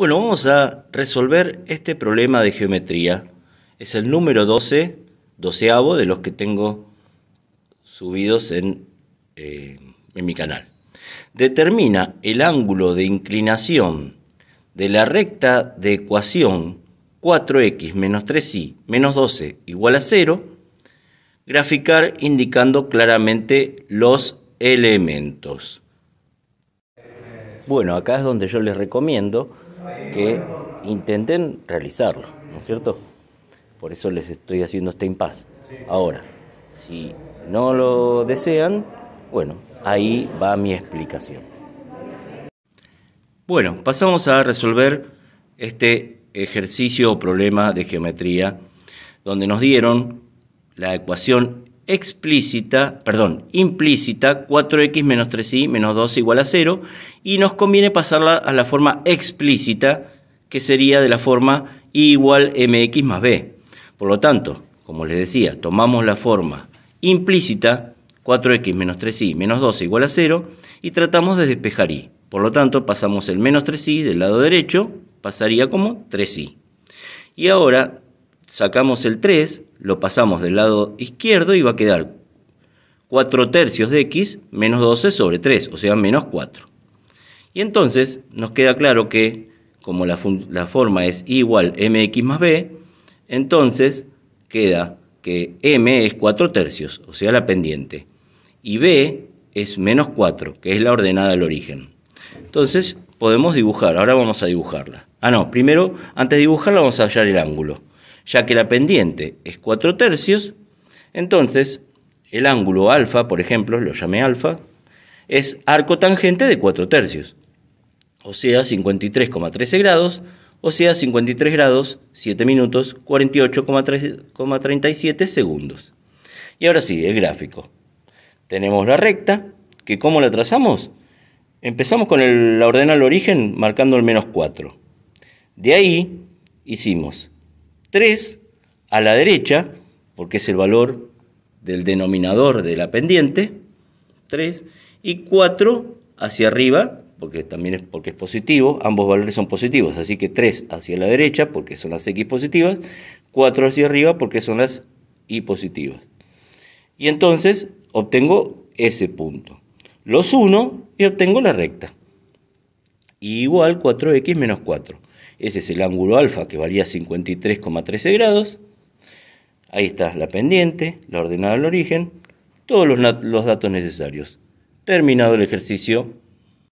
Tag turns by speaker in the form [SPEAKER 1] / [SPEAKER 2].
[SPEAKER 1] Bueno, vamos a resolver este problema de geometría. Es el número 12, doceavo de los que tengo subidos en, eh, en mi canal. Determina el ángulo de inclinación de la recta de ecuación 4x menos 3y menos 12 igual a 0, graficar indicando claramente los elementos. Bueno, acá es donde yo les recomiendo que intenten realizarlo, ¿no es cierto? Por eso les estoy haciendo este impas. Ahora, si no lo desean, bueno, ahí va mi explicación. Bueno, pasamos a resolver este ejercicio o problema de geometría, donde nos dieron la ecuación explícita, perdón, implícita 4x menos 3y menos 2 igual a 0 y nos conviene pasarla a la forma explícita que sería de la forma y igual mx más b. Por lo tanto, como les decía, tomamos la forma implícita 4x menos 3y menos 2 igual a 0 y tratamos de despejar y. Por lo tanto, pasamos el menos 3i del lado derecho, pasaría como 3i. Y ahora sacamos el 3, lo pasamos del lado izquierdo y va a quedar 4 tercios de x menos 12 sobre 3, o sea, menos 4. Y entonces nos queda claro que, como la, forma es igual mx más b, entonces queda que m es 4 tercios, o sea, la pendiente, y b es menos 4, que es la ordenada al origen. Entonces podemos dibujar, ahora vamos a dibujarla. Ah, no, primero, antes de dibujarla vamos a hallar el ángulo ya que la pendiente es 4 tercios, entonces el ángulo alfa, por ejemplo, lo llamé alfa, es arco tangente de 4 tercios, o sea 53,13 grados, o sea 53 grados, 7 minutos, 48,37 segundos. Y ahora sí, el gráfico. Tenemos la recta, que ¿cómo la trazamos? Empezamos con la la al origen marcando el menos 4. De ahí hicimos 3 a la derecha, porque es el valor del denominador de la pendiente, 3, y 4 hacia arriba, porque también es, porque es positivo, ambos valores son positivos, así que 3 hacia la derecha, porque son las x positivas, 4 hacia arriba, porque son las y positivas. Y entonces obtengo ese punto. Los 1 y obtengo la recta. igual 4x menos 4. Ese es el ángulo alfa que valía 53,13 grados. Ahí está la pendiente, la ordenada al origen, todos los datos necesarios. Terminado el ejercicio,